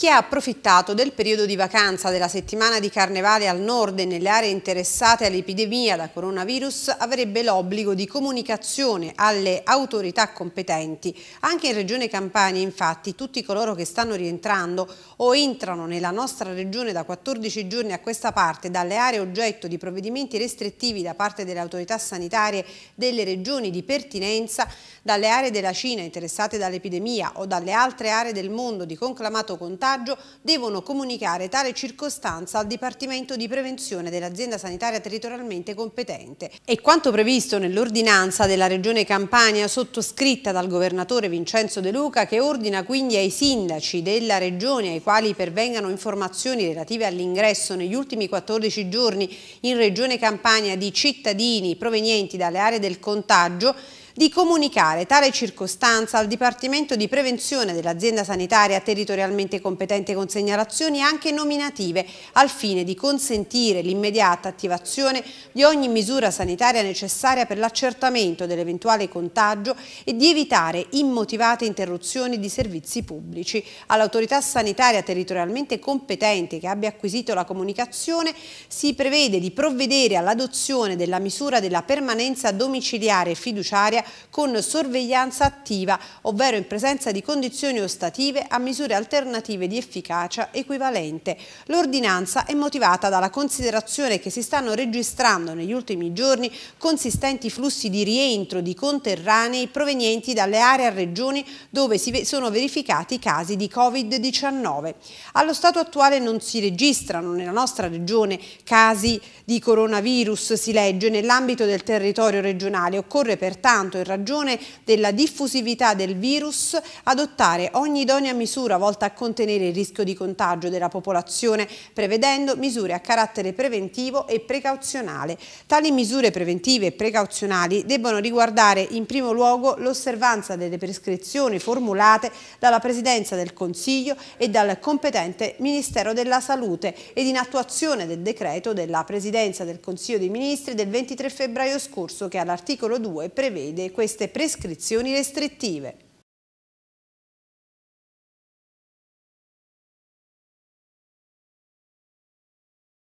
Chi ha approfittato del periodo di vacanza della settimana di carnevale al nord e nelle aree interessate all'epidemia da coronavirus avrebbe l'obbligo di comunicazione alle autorità competenti. Anche in Regione Campania, infatti, tutti coloro che stanno rientrando o entrano nella nostra regione da 14 giorni a questa parte dalle aree oggetto di provvedimenti restrittivi da parte delle autorità sanitarie delle regioni di pertinenza, dalle aree della Cina interessate dall'epidemia o dalle altre aree del mondo di conclamato contatto, contagio devono comunicare tale circostanza al Dipartimento di Prevenzione dell'azienda sanitaria territorialmente competente. E quanto previsto nell'ordinanza della Regione Campania sottoscritta dal Governatore Vincenzo De Luca che ordina quindi ai sindaci della Regione ai quali pervengano informazioni relative all'ingresso negli ultimi 14 giorni in Regione Campania di cittadini provenienti dalle aree del contagio di comunicare tale circostanza al Dipartimento di Prevenzione dell'azienda sanitaria territorialmente competente con segnalazioni anche nominative al fine di consentire l'immediata attivazione di ogni misura sanitaria necessaria per l'accertamento dell'eventuale contagio e di evitare immotivate interruzioni di servizi pubblici. All'autorità sanitaria territorialmente competente che abbia acquisito la comunicazione si prevede di provvedere all'adozione della misura della permanenza domiciliare fiduciaria con sorveglianza attiva, ovvero in presenza di condizioni ostative a misure alternative di efficacia equivalente. L'ordinanza è motivata dalla considerazione che si stanno registrando negli ultimi giorni consistenti flussi di rientro di conterranei provenienti dalle aree a regioni dove si sono verificati casi di Covid-19. Allo stato attuale non si registrano nella nostra regione casi di coronavirus, si legge, nell'ambito del territorio regionale. Occorre pertanto in ragione della diffusività del virus, adottare ogni idonea misura volta a contenere il rischio di contagio della popolazione, prevedendo misure a carattere preventivo e precauzionale. Tali misure preventive e precauzionali debbono riguardare in primo luogo l'osservanza delle prescrizioni formulate dalla Presidenza del Consiglio e dal competente Ministero della Salute ed in attuazione del decreto della Presidenza del Consiglio dei Ministri del 23 febbraio scorso che all'articolo 2 prevede queste prescrizioni restrittive.